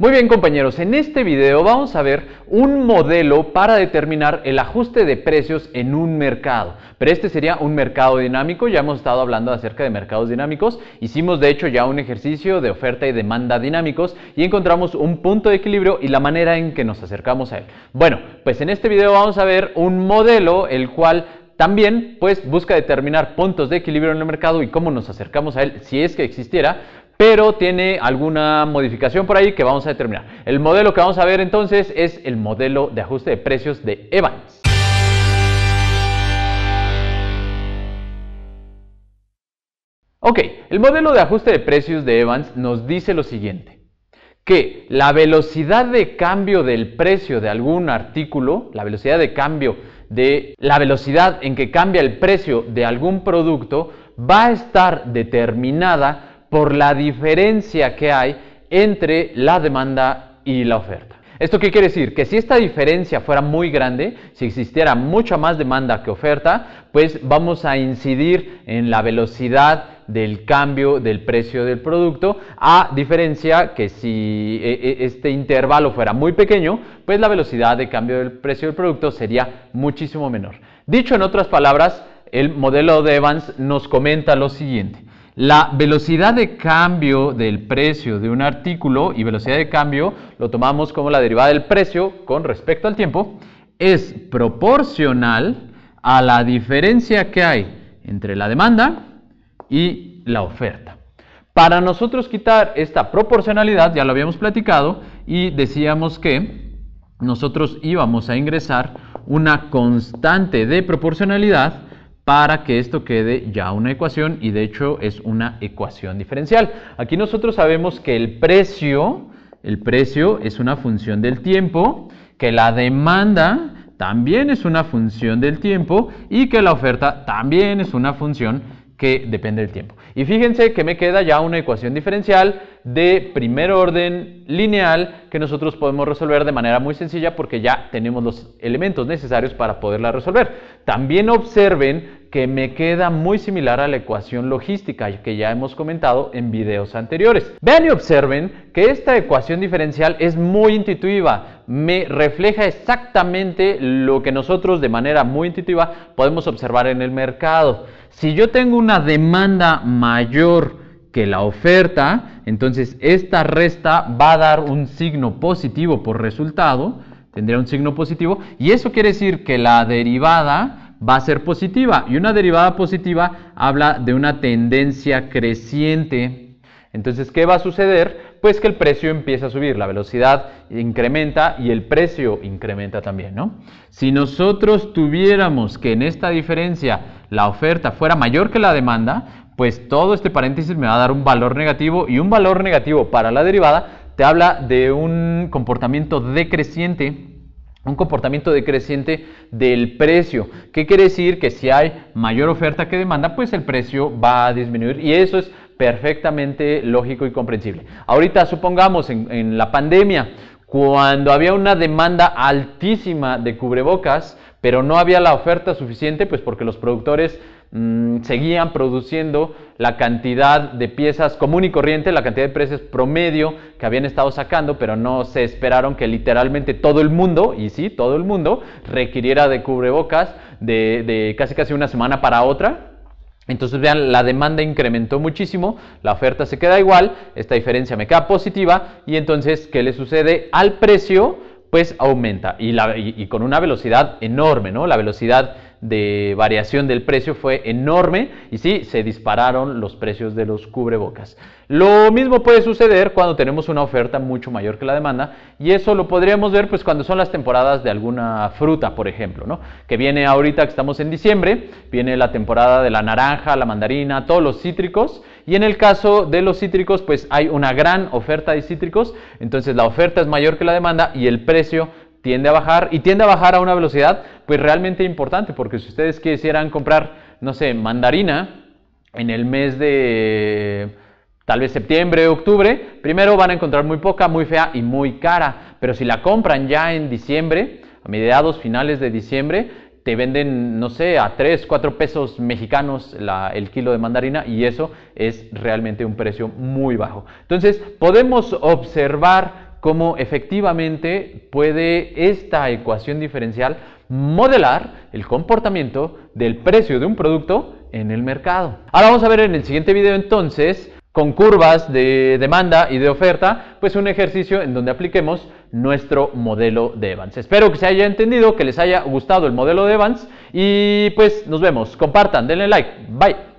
Muy bien compañeros, en este video vamos a ver un modelo para determinar el ajuste de precios en un mercado. Pero este sería un mercado dinámico, ya hemos estado hablando acerca de mercados dinámicos, hicimos de hecho ya un ejercicio de oferta y demanda dinámicos y encontramos un punto de equilibrio y la manera en que nos acercamos a él. Bueno, pues en este video vamos a ver un modelo el cual también, pues, busca determinar puntos de equilibrio en el mercado y cómo nos acercamos a él si es que existiera, pero tiene alguna modificación por ahí que vamos a determinar. El modelo que vamos a ver entonces es el modelo de ajuste de precios de Evans. Ok, el modelo de ajuste de precios de Evans nos dice lo siguiente, que la velocidad de cambio del precio de algún artículo, la velocidad de cambio de la velocidad en que cambia el precio de algún producto, va a estar determinada por la diferencia que hay entre la demanda y la oferta. ¿Esto qué quiere decir? Que si esta diferencia fuera muy grande, si existiera mucha más demanda que oferta, pues vamos a incidir en la velocidad del cambio del precio del producto, a diferencia que si e, e, este intervalo fuera muy pequeño, pues la velocidad de cambio del precio del producto sería muchísimo menor. Dicho en otras palabras, el modelo de Evans nos comenta lo siguiente. La velocidad de cambio del precio de un artículo y velocidad de cambio lo tomamos como la derivada del precio con respecto al tiempo, es proporcional a la diferencia que hay entre la demanda y la oferta. Para nosotros quitar esta proporcionalidad, ya lo habíamos platicado, y decíamos que nosotros íbamos a ingresar una constante de proporcionalidad para que esto quede ya una ecuación y de hecho es una ecuación diferencial. Aquí nosotros sabemos que el precio, el precio es una función del tiempo, que la demanda también es una función del tiempo y que la oferta también es una función que depende del tiempo. Y fíjense que me queda ya una ecuación diferencial de primer orden lineal que nosotros podemos resolver de manera muy sencilla porque ya tenemos los elementos necesarios para poderla resolver. También observen que me queda muy similar a la ecuación logística que ya hemos comentado en videos anteriores. Vean y observen que esta ecuación diferencial es muy intuitiva, me refleja exactamente lo que nosotros de manera muy intuitiva podemos observar en el mercado. Si yo tengo una demanda mayor que la oferta, entonces esta resta va a dar un signo positivo por resultado, tendría un signo positivo, y eso quiere decir que la derivada va a ser positiva, y una derivada positiva habla de una tendencia creciente. Entonces, ¿qué va a suceder? Pues que el precio empieza a subir, la velocidad incrementa y el precio incrementa también, ¿no? Si nosotros tuviéramos que en esta diferencia la oferta fuera mayor que la demanda, pues todo este paréntesis me va a dar un valor negativo y un valor negativo para la derivada te habla de un comportamiento decreciente un comportamiento decreciente del precio. ¿Qué quiere decir? Que si hay mayor oferta que demanda, pues el precio va a disminuir y eso es perfectamente lógico y comprensible. Ahorita supongamos en, en la pandemia, cuando había una demanda altísima de cubrebocas, pero no había la oferta suficiente, pues porque los productores mm, seguían produciendo la cantidad de piezas común y corriente, la cantidad de precios promedio que habían estado sacando, pero no se esperaron que literalmente todo el mundo, y sí, todo el mundo, requiriera de cubrebocas de casi casi una semana para otra, entonces vean, la demanda incrementó muchísimo, la oferta se queda igual, esta diferencia me queda positiva y entonces, ¿qué le sucede al precio? Pues aumenta y, con una velocidad enorme, ¿no? La velocidad de variación del precio fue enorme y sí, se dispararon los precios de los cubrebocas. Lo mismo puede suceder cuando tenemos una oferta mucho mayor que la demanda y eso lo podríamos ver pues cuando son las temporadas de alguna fruta, por ejemplo, ¿no? Que viene ahorita que estamos en diciembre, viene la temporada de la naranja, la mandarina, todos los cítricos y en el caso de los cítricos pues hay una gran oferta de cítricos, entonces la oferta es mayor que la demanda y el precio tiende a bajar y tiende a bajar a una velocidad pues realmente importante, porque si ustedes quisieran comprar, no sé, mandarina en el mes de tal vez septiembre, octubre, primero van a encontrar muy poca, muy fea y muy cara, pero si la compran ya en diciembre, a mediados, finales de diciembre, te venden, no sé, a 3, 4 pesos mexicanos el kilo de mandarina y eso es realmente un precio muy bajo. Entonces, podemos observar cómo efectivamente puede esta ecuación diferencial modelar el comportamiento del precio de un producto en el mercado. Ahora vamos a ver en el siguiente video entonces con curvas de demanda y de oferta, pues un ejercicio en donde apliquemos nuestro modelo de Evans. Espero que se haya entendido, que les haya gustado el modelo de Evans y pues nos vemos. Compartan, denle like. Bye.